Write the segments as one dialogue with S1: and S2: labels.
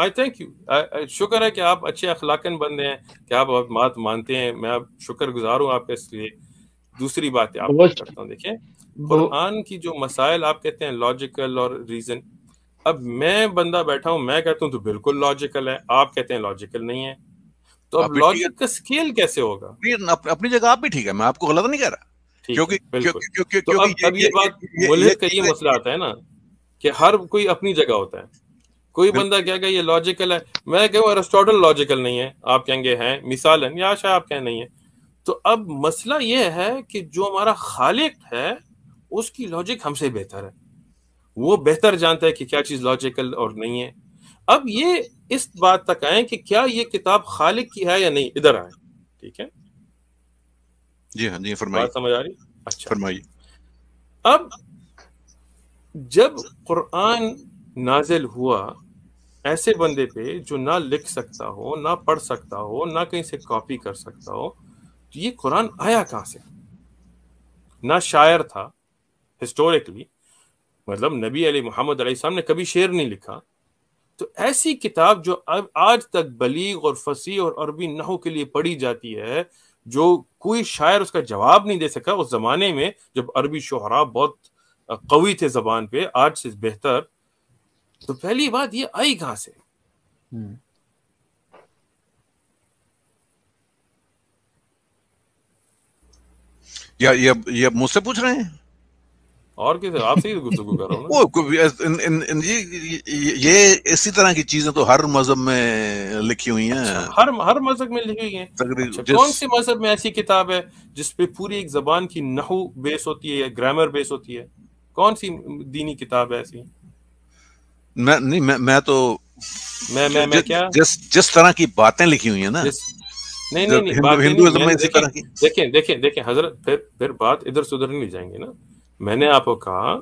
S1: I thank you शुक्र है कि आप अच्छे अखलाकन बंदे हैं कि आप बात मानते हैं मैं आप शुक्र गुजार हूँ आपके इसलिए दूसरी बात आप करता हूँ देखें कुरान की जो मसाइल आप कहते हैं लॉजिकल और रीजन अब मैं बंदा बैठा हूं मैं कहता हूं तो बिल्कुल लॉजिकल है आप कहते हैं लॉजिकल नहीं है तो अब लॉजिक का स्केल कैसे होगा
S2: अप, अपनी जगह आप भी ठीक है मैं आपको गलत नहीं कह रहा क्योंकि क्योंकि तो क्योंकि अब ये बात
S1: मुल्क का ये मसला आता है ना कि हर कोई अपनी जगह होता है कोई बंदा कहेगा ये लॉजिकल है मैं कहूँ अरिस्टोटल लॉजिकल नहीं है आप कहेंगे हैं है या शायद आप कहें नहीं है तो अब मसला ये है कि जो हमारा खालिक है उसकी लॉजिक हमसे बेहतर है वो बेहतर जानता है कि क्या चीज़ लॉजिकल और नहीं है अब ये इस बात तक आए कि क्या ये किताब खालिक की है या नहीं इधर आए ठीक है
S2: जी हाँ जी फरमाइए समझ आ रही अच्छा फरमाइए
S1: अब जब कुरान नाजिल हुआ ऐसे बंदे पे जो ना लिख सकता हो ना पढ़ सकता हो ना कहीं से कॉपी कर सकता हो तो ये कुरान आया कहाँ से ना शायर था हिस्टोरिकली मतलब नबी अली मोहम्मद अलैहिस्सलाम ने कभी शेर नहीं लिखा तो ऐसी किताब जो अब आज तक बलीग और फसी और अरबी नहो के लिए पढ़ी जाती है जो कोई शायर उसका जवाब नहीं दे सका उस जमाने में जब अरबी शहरा बहुत कवी थे जबान पे आज से बेहतर तो पहली बात ये आई कहां से
S2: हम्म। या ये ये मुझसे पूछ रहे हैं और किसे आपसे ही गुफ्तगू कर रहा हूँ वो ये ये इसी तरह की चीजें तो हर मजहब में लिखी हुई हैं अच्छा, हर हर मजहब में लिखी हुई हैं अच्छा, जिस... कौन सी
S1: मजहब में ऐसी किताब है जिसपे पूरी एक जबान की नहू बेस होती है या ग्रामर बेस होती है कौन सी दीनी किताब है ऐसी
S2: मैं नहीं मैं मैं तो मैं मैं मैं क्या जिस जिस तरह की बातें लिखी हुई है ना
S1: नहीं नहीं नहीं हिंदुइज्म तो में इसी तरह की देखें देखें देखें हजरत फिर फिर बात इधर से उधर नहीं जाएंगे ना मैंने आपको कहा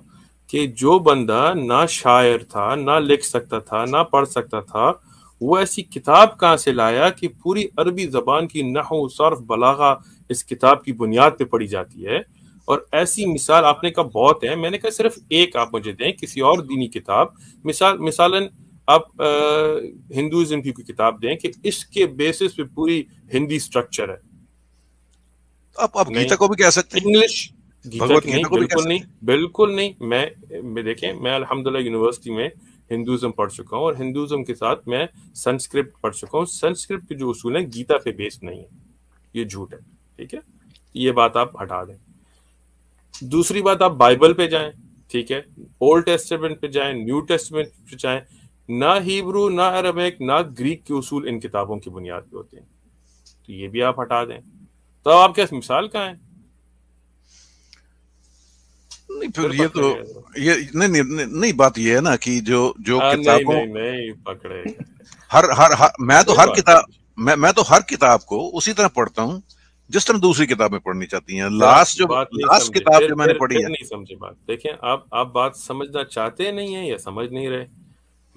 S1: कि जो बंदा ना शायर था ना लिख सकता था ना पढ़ सकता था वो ऐसी किताब कहाँ से लाया कि पूरी अरबी जबान की नहु सर्फ बलागा इस किताब की बुनियाद पे पड़ी जाती है और ऐसी मिसाल आपने कहा बहुत है मैंने कहा सिर्फ एक आप मुझे दें किसी और दीनी किताब मिसाल मिसालन आप हिंदुज़म की कोई किताब दें कि इसके बेसिस पे पूरी हिंदी स्ट्रक्चर है तो
S2: आप आप गीता को भी कह सकते हैं इंग्लिश नहीं बिल्कुल नहीं
S1: बिल्कुल नहीं मैं देखें मैं अलहमदुल्ला यूनिवर्सिटी में हिंदुज़म पढ़ चुका हूँ और हिंदुज़म के साथ मैं संस्कृत पढ़ चुका हूँ संस्कृत के जो असूल हैं गीता पे बेस्ड नहीं है ये झूठ है ठीक है ये बात आप हटा दें दूसरी बात आप बाइबल पे जाएं ठीक है ओल्ड टेस्टमेंट पे जाएं न्यू टेस्टमेंट पे जाएं ना हिब्रू ना अरबिक ना ग्रीक के उसूल इन किताबों की बुनियाद पे होते हैं तो ये भी आप हटा दें तो आपके मिसाल कहाँ है नहीं फिर ये तो ये
S2: नहीं नहीं, नहीं नहीं बात ये है ना कि जो जो आ, हाँ, किताबों नहीं,
S1: नहीं, पकड़े
S2: हर हर, हर मैं तो हर किताब मैं मैं तो हर किताब को उसी तरह पढ़ता हूँ जिस तरह दूसरी किताबें पढ़नी चाहती हैं लास्ट जो लास्ट किताब जो मैंने पढ़ी है नहीं
S1: समझे बात देखें आप आप बात समझना चाहते नहीं है या समझ नहीं रहे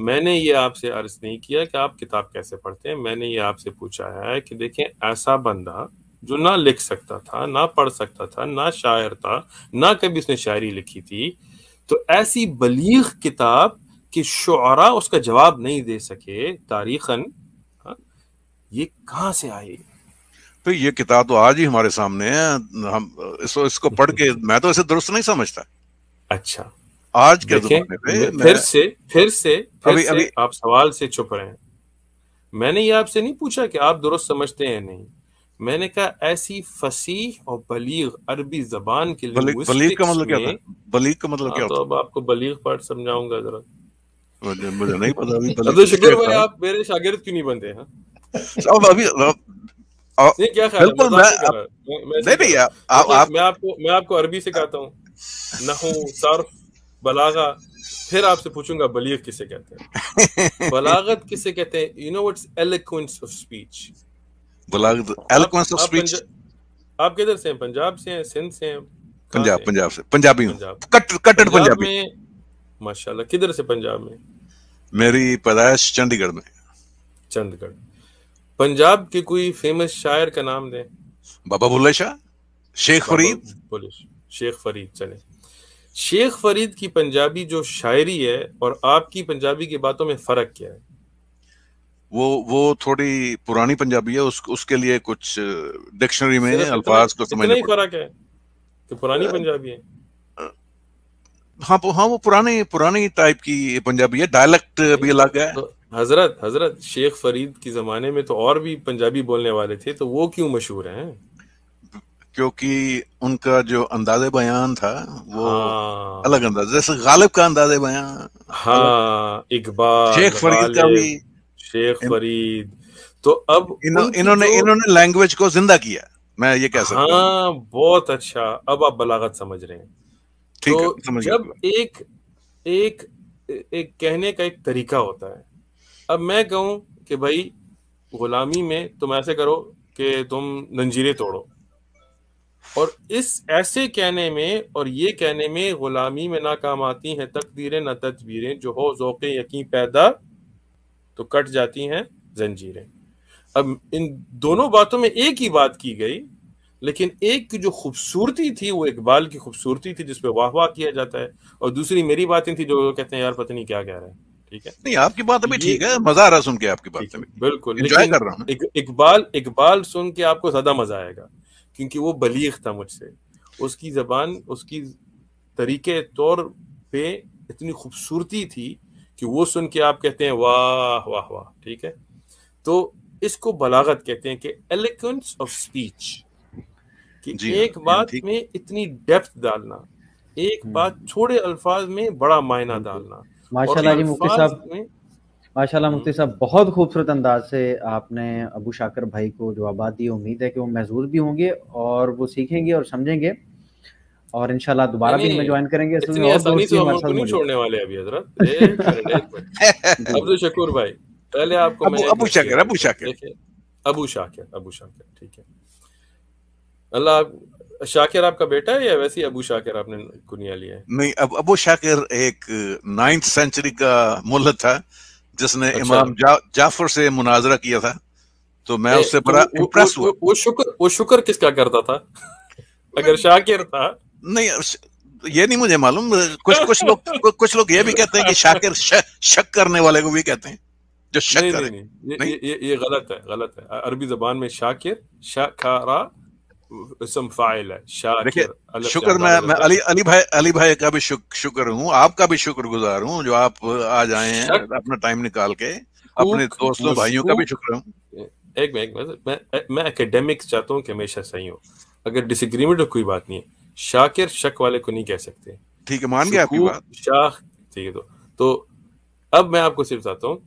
S1: मैंने ये आपसे अर्ज नहीं किया कि आप किताब कैसे पढ़ते हैं मैंने ये आपसे पूछा है कि देखें ऐसा बंदा जो ना लिख सकता था ना पढ़ सकता था ना शायर था ना कभी उसने शायरी लिखी थी तो ऐसी बलीग किताब कि शुरा उसका जवाब नहीं दे सके तारीखन हाँ, ये कहाँ से आई
S2: तो ये किताब तो आज ही हमारे सामने है हम इस, इसको पढ़ के मैं तो इसे दुरुस्त नहीं समझता अच्छा आज के जमाने फिर से
S1: फिर से फिर अभी, से अभी, आप सवाल से चुप रहे हैं मैंने ये आपसे नहीं पूछा कि आप दुरुस्त समझते हैं नहीं मैंने कहा ऐसी फसीह और बलीग अरबी जबान के लिए बलीग का मतलब क्या था
S2: बलीग का मतलब हाँ, क्या तो अब
S1: आपको बलीग पार्ट समझाऊंगा
S2: जरा मुझे नहीं पता अभी तो शुक्र आप
S1: मेरे शागिर्द क्यों नहीं बनते हैं हाँ?
S2: अब अभी क्या ख्याल मैं नहीं आप
S1: मैं आपको मैं आपको अरबी हूँ नहू सर्फ बलागा फिर आपसे पूछूंगा बलीग किसे कहते हैं बलागत किसे कहते हैं you know what's of speech
S2: बलागत ऑफ स्पीच
S1: आप किधर से हैं पंजाब से हैं सिंध से हैं
S2: पंजाब पंजाब से पंजाबी
S1: कट्टर पंजाबी माशाल्लाह किधर से पंजाब में
S2: मेरी पैदाइश चंडीगढ़ में चंडीगढ़
S1: पंजाब के कोई फेमस शायर का नाम दें
S2: बाबा बुल्ला शाह शेख फरीद
S1: शेख फरीद चले शेख फरीद की पंजाबी जो शायरी है और आपकी पंजाबी की बातों में फर्क क्या है
S2: वो वो थोड़ी पुरानी पंजाबी है उस, उसके लिए कुछ डिक्शनरी में अल्फाज को समझना ही
S1: फर्क है कि पुरानी पंजाबी है
S2: हाँ हाँ वो पुराने पुरानी टाइप की पंजाबी है डायलेक्ट भी अलग है तो
S1: हजरत हजरत शेख फरीद के जमाने में तो और भी पंजाबी बोलने वाले थे तो वो क्यों मशहूर हैं
S2: क्योंकि उनका जो अंदाज बयान था वो हाँ। अलग अंदाज जैसे गालिब का अंदाज बयान
S1: हाँ इकबाल शेख फरीद का भी शेख फरीद तो अब इन्होंने इन्होंने
S2: लैंग्वेज को जिंदा किया मैं ये कह सकता हाँ
S1: बहुत अच्छा अब आप बलागत समझ रहे हैं
S2: ठीक तो है, समझ जब
S1: एक एक एक कहने का एक तरीका होता है अब मैं कहूं कि भाई गुलामी में तुम ऐसे करो कि तुम नंजीरे तोड़ो और इस ऐसे कहने में और ये कहने में गुलामी में ना काम आती हैं तकदीरें ना तदबीरें जो हो ओक़ यकीन पैदा तो कट जाती हैं जंजीरें अब इन दोनों बातों में एक ही बात की गई लेकिन एक की जो खूबसूरती थी वो इकबाल की खूबसूरती थी जिसपे वाह वाह किया जाता है और दूसरी मेरी बातें थी जो कहते हैं यार पता नहीं क्या कह रहे हैं ठीक है नहीं
S2: आपकी बात अभी ठीक है मजा आ रहा सुन के आपकी बात बिल्कुल कर रहा हूँ
S1: इकबाल इकबाल सुन के आपको ज्यादा मजा आएगा क्योंकि वो बलीग था मुझसे उसकी जबान उसकी तरीके तौर पे इतनी खूबसूरती थी कि वो सुन के आप कहते हैं वाह वाह वाह ठीक है तो इसको बलागत कहते हैं कि एलिक्वेंस ऑफ स्पीच कि एक हाँ, बात में इतनी डेप्थ डालना एक हम्म। बात छोटे अल्फाज में बड़ा मायना डालना माशाल्लाह जी मुफ्ती साहब माशाल्लाह हम्म। मुफ्ती साहब बहुत खूबसूरत अंदाज से आपने अबू शाकर भाई को जवाब दी उम्मीद है कि वो महजूद भी होंगे और वो सीखेंगे और समझेंगे और इंशाल्लाह दोबारा भी ज्वाइन करेंगे और दोस्त हमारे नहीं छोड़ने वाले अभी अब्दुल शकुर भाई पहले आपको अबू अबू शाकिर अबू शाकर अबू शाकिर अबू शाकिर ठीक है अल्लाह शाकिर आपका बेटा है या वैसे ही अबू शाकिर आपने कुनिया लिया है
S2: नहीं अब अबू शाकिर एक नाइन्थ सेंचुरी का मुल था जिसने अच्छा। इमाम जा, जाफर से मुनाजरा किया था तो मैं उससे तो बड़ा इम्प्रेस हुआ वो शुक्र वो शुक्र किसका करता था अगर शाकिर था नहीं ये नहीं मुझे मालूम कुछ कुछ लोग कुछ लोग ये भी कहते हैं कि शाकिर शक करने वाले को भी कहते हैं जो शक नहीं, नहीं, नहीं, नहीं?
S1: ये, ये, ये गलत है गलत है अरबी जबान में शाकिर शाकारा उसम फाइल है देखिए शुक्र मैं मैं अली
S2: अली भाई अली भाई का भी शुक, शुक्र हूँ आपका भी शुक्र गुजार हूँ जो आप आ जाए हैं अपना टाइम निकाल के अपने दोस्तों भाइयों का भी शुक्र हूँ
S1: एक मैं एक मैं मैं एकेडमिक चाहता हूँ कि हमेशा सही हो अगर डिसएग्रीमेंट कोई बात नहीं है शाकिर शक वाले को नहीं कह सकते
S2: ठीक है मान गया आपकी बात
S1: शाह ठीक है तो तो अब मैं आपको सिर्फ चाहता हूँ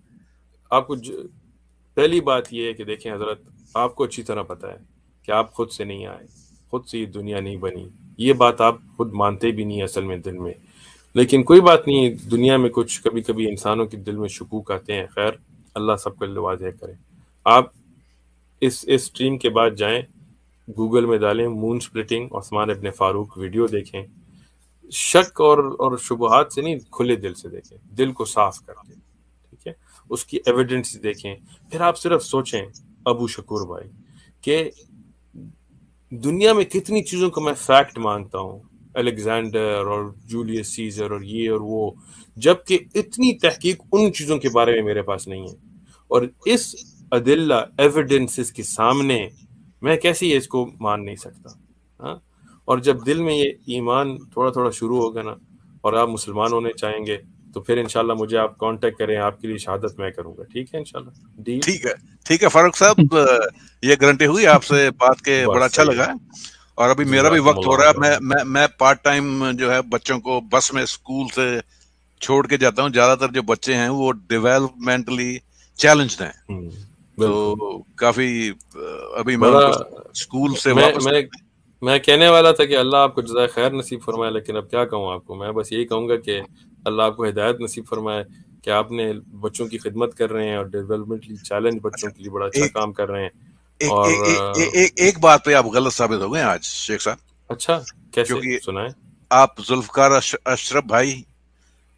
S1: आपको पहली बात यह है कि देखें हजरत आपको अच्छी तरह पता है कि आप खुद से नहीं आए खुद से ये दुनिया नहीं बनी ये बात आप खुद मानते भी नहीं असल में दिल में लेकिन कोई बात नहीं दुनिया में कुछ कभी कभी इंसानों के दिल में शकूक आते हैं खैर अल्लाह सबको वाजह करें आप इस इस स्ट्रीम के बाद जाएं गूगल में डालें मून स्प्लिटिंग ओस्मान अपने फारूक वीडियो देखें शक और और शुबहत से नहीं खुले दिल से देखें दिल को साफ कर दें ठीक है उसकी एविडेंस देखें फिर आप सिर्फ सोचें अबू शकूर भाई के दुनिया में कितनी चीज़ों को मैं फैक्ट मानता हूँ अलेक्जेंडर और जूलियस सीजर और ये और वो जबकि इतनी तहकीक उन चीज़ों के बारे में मेरे पास नहीं है और इस अदिल्ला एविडेंसेस के सामने मैं कैसे ये इसको मान नहीं सकता हाँ और जब दिल में ये ईमान थोड़ा थोड़ा शुरू होगा ना और आप मुसलमान होने चाहेंगे तो फिर इनशाला मुझे आप कांटेक्ट करें आपके लिए शहादत मैं करूंगा ठीक है
S2: इनशाला ठीक है ठीक है फारूक साहब ये गारंटी हुई आपसे बात के बड़ा अच्छा लगा और अभी मेरा भी वक्त हो रहा है मैं मैं मैं पार्ट टाइम जो है बच्चों को बस में स्कूल से छोड़ के जाता हूँ ज्यादातर जो बच्चे हैं वो डेवलपमेंटली चैलेंज हैं हम्म, तो काफी अभी मैं स्कूल से मैं, मैं,
S1: मैं कहने वाला था कि अल्लाह आपको जजाय खैर नसीब फरमाए लेकिन अब क्या कहूँ आपको मैं बस यही कहूंगा कि अल्लाह आपको हिदायत नसीब फरमाए कि आपने बच्चों की खिदमत कर रहे हैं और
S2: डेवलपमेंटली चैलेंज बच्चों के लिए बड़ा अच्छा काम कर रहे हैं और एक, एक, बात पे आप गलत साबित हो गए आज शेख साहब अच्छा कैसे सुनाए आप जुल्फकार अशरफ भाई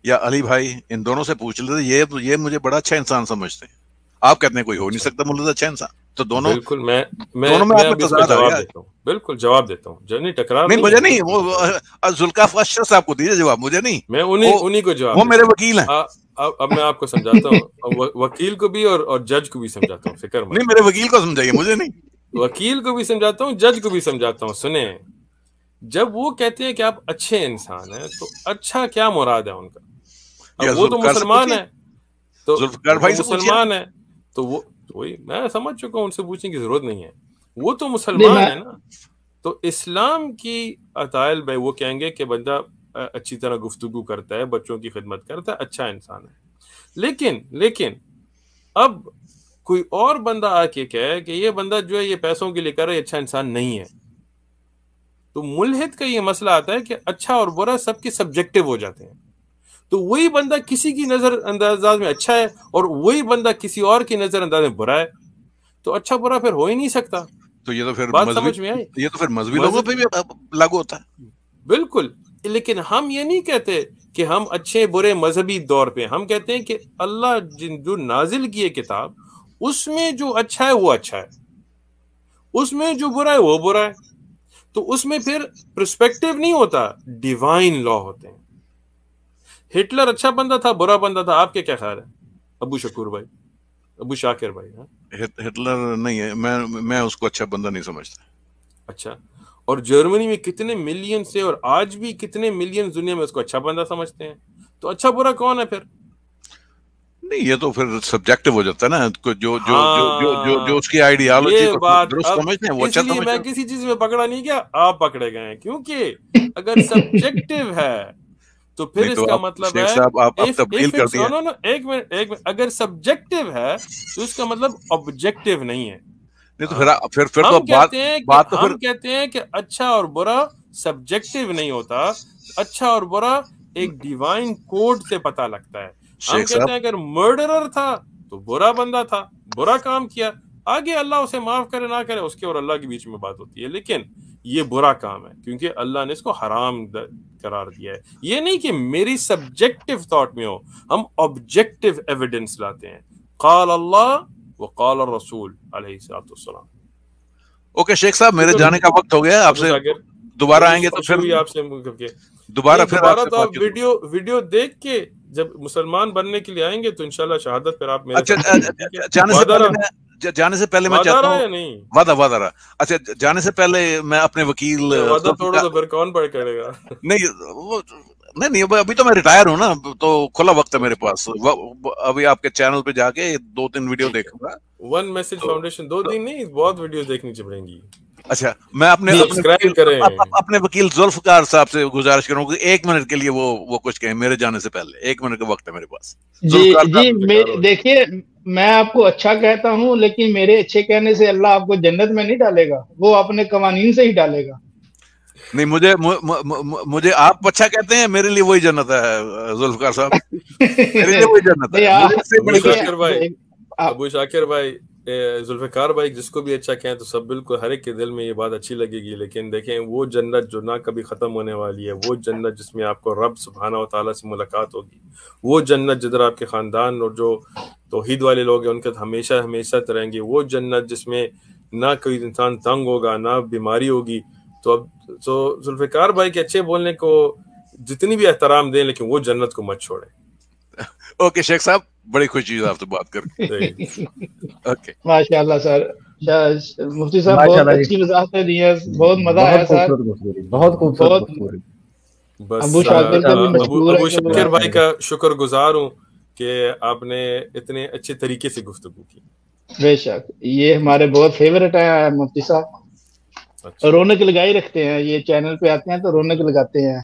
S2: या अली भाई इन दोनों से पूछ लेते ये ये मुझे बड़ा अच्छा इंसान समझते हैं आप कहते हैं कोई हो नहीं अच्छा। सकता मुझे तो अच्छा इंसान तो दोनों बिल्कुल मैं मैं दोनों में आप जवाब देता
S1: हूँ बिल्कुल जवाब देता हूँ जर्नी टकराव नहीं, नहीं मुझे नहीं
S2: वो जुल्काफ अशर साहब को दीजिए जवाब मुझे नहीं मैं उन्हीं उन्हीं को जवाब वो मेरे वकील हैं
S1: अब अब मैं आपको समझाता हूँ वकील को भी और और जज को भी समझाता हूँ फिक्र नहीं मेरे वकील को समझाइए मुझे नहीं वकील को भी समझाता हूँ जज को भी समझाता हूँ सुने जब वो कहते हैं कि आप अच्छे इंसान हैं तो अच्छा क्या मुराद है उनका
S2: अब वो तो मुसलमान है
S1: तो मुसलमान है तो वो वही मैं समझ चुका हूँ उनसे पूछने की जरूरत नहीं है वो तो मुसलमान है ना तो इस्लाम की अतायल भाई वो कहेंगे कि बंदा अच्छी तरह गुफ्तगु करता है बच्चों की खिदमत करता है अच्छा इंसान है लेकिन लेकिन अब कोई और बंदा आके कहे कि ये बंदा जो है ये पैसों के लिए कर रहा है अच्छा इंसान नहीं है तो मुलहित का ये मसला आता है कि अच्छा और बुरा सबके सब्जेक्टिव हो जाते हैं तो वही बंदा किसी की नजर अंदाज में अच्छा है और वही बंदा किसी और की नजर अंदाज में बुरा है तो अच्छा बुरा फिर हो ही नहीं सकता तो ये तो फिर बात समझ में आई ये
S2: तो फिर मजहबी लोगों
S1: पे भी लागू होता है बिल्कुल लेकिन हम ये नहीं कहते कि हम अच्छे बुरे मजहबी दौर पे हम कहते हैं कि अल्लाह जिन जो नाजिल किए किताब उसमें जो अच्छा है वो अच्छा है उसमें जो बुरा है वो बुरा है तो उसमें फिर प्रस्पेक्टिव नहीं होता डिवाइन लॉ होते हैं हिटलर अच्छा बंदा था बुरा बंदा था आपके क्या ख्याल है अबू शकूर भाई अबू शाकिर भाई हा?
S2: हिटलर नहीं है मैं मैं उसको अच्छा बंदा नहीं समझता
S1: अच्छा और जर्मनी में कितने मिलियन से और आज भी कितने मिलियन दुनिया में उसको अच्छा बंदा समझते हैं तो अच्छा बुरा कौन है फिर
S2: नहीं ये तो फिर सब्जेक्टिव हो जाता है ना जो तो जो हाँ, जो जो जो, जो हाँ। उसकी आइडियोलॉजी समझते हैं वो अच्छा समझते मैं किसी
S1: चीज में पकड़ा नहीं क्या आप पकड़े गए क्योंकि अगर सब्जेक्टिव है तो फिर तो इसका आप, मतलब है आप, आप तो कर दिया नो नो एक मिनट एक मिनट अगर सब्जेक्टिव है तो इसका मतलब ऑब्जेक्टिव नहीं है नहीं तो फिर फिर फिर तो बात बात तो हम कहते हैं कि अच्छा और बुरा सब्जेक्टिव नहीं होता अच्छा और बुरा एक डिवाइन कोड से पता लगता है हम कहते हैं अगर मर्डरर था तो बुरा बंदा था बुरा काम किया आगे अल्लाह उसे माफ करे ना करे उसके और अल्लाह के बीच में बात होती है लेकिन ये बुरा काम है क्योंकि अल्लाह ने इसको हराम करार दिया है ये नहीं कि मेरी सब्जेक्टिव थॉट में हो हम ऑब्जेक्टिव एविडेंस लाते हैं काल अल्लाह व काल रसूल अलैहिस्सलाम
S2: ओके शेख साहब मेरे तो जाने का वक्त हो गया आपसे दोबारा आएंगे तो फिर आपसे
S1: दोबारा फिर दोबारा तो आप वीडियो वीडियो देख के जब मुसलमान बनने के लिए आएंगे तो इंशाल्लाह शहादत फिर आप मेरे अच्छा,
S2: जाने से पहले मैं चाहता हूँ वादा वादा रहा अच्छा जाने से पहले मैं अपने वकील तो वादा तोड़ो
S1: तो फिर कौन पढ़ करेगा नहीं वो
S2: नहीं नहीं अभी तो मैं रिटायर हूँ ना तो खुला वक्त है मेरे पास अभी आपके चैनल पे जाके तो दो तीन वीडियो देखूंगा
S1: वन मैसेज फाउंडेशन दो दिन नहीं बहुत वीडियो देखनी पड़ेंगी
S2: अच्छा मैं अपने अपने वकील जुल्फकार साहब से गुजारिश करूंगा एक मिनट के लिए वो वो कुछ कहें मेरे जाने से पहले एक मिनट का वक्त है मेरे पास जी जी देखिए मैं
S1: आपको अच्छा कहता हूँ लेकिन मेरे अच्छे कहने से अल्लाह आपको जन्नत में नहीं डालेगा वो अपने कवानीन से ही डालेगा
S2: नहीं मुझे मु, मु, मु, मुझे आप अच्छा कहते हैं मेरे लिए वही जन्नत है जुल्फकार साहब मेरे लिए वही जन्नत है आप,
S1: अबू शाकिर भाई जुल्फ़ार भाई जिसको भी अच्छा कहें तो सब बिल्कुल हर एक के दिल में ये बात अच्छी लगेगी लेकिन देखें वो जन्नत जो ना कभी ख़त्म होने वाली है वो जन्नत जिसमें आपको रब सुबहाना ताली से मुलाकात होगी वो जन्नत जिधर आपके ख़ानदान और जो तोहद वाले लोग हैं उनके हमेशा हमेशा रहेंगे वो जन्नत जिसमें ना कोई इंसान तंग होगा ना बीमारी होगी तो अब तो जुल्फ़ार भाई के अच्छे बोलने को जितनी भी एहतराम दें लेकिन वो जन्नत को मत छोड़ें ओके शेख साहब बड़ी खुशी से आपसे बात करके
S2: ओके माशाल्लाह सर मुफ्ती साहब बहुत अच्छी वजाहतें दी हैं
S1: बहुत मजा आया सर बहुत खूबसूरत
S2: बस अबू शाकिर का अबू भाई
S1: का गुजार हूँ कि आपने इतने अच्छे तरीके से गुफ्तु की बेशक ये हमारे बहुत फेवरेट है मुफ्ती साहब अच्छा। रौनक लगाई रखते हैं ये चैनल पे आते हैं तो रौनक लगाते हैं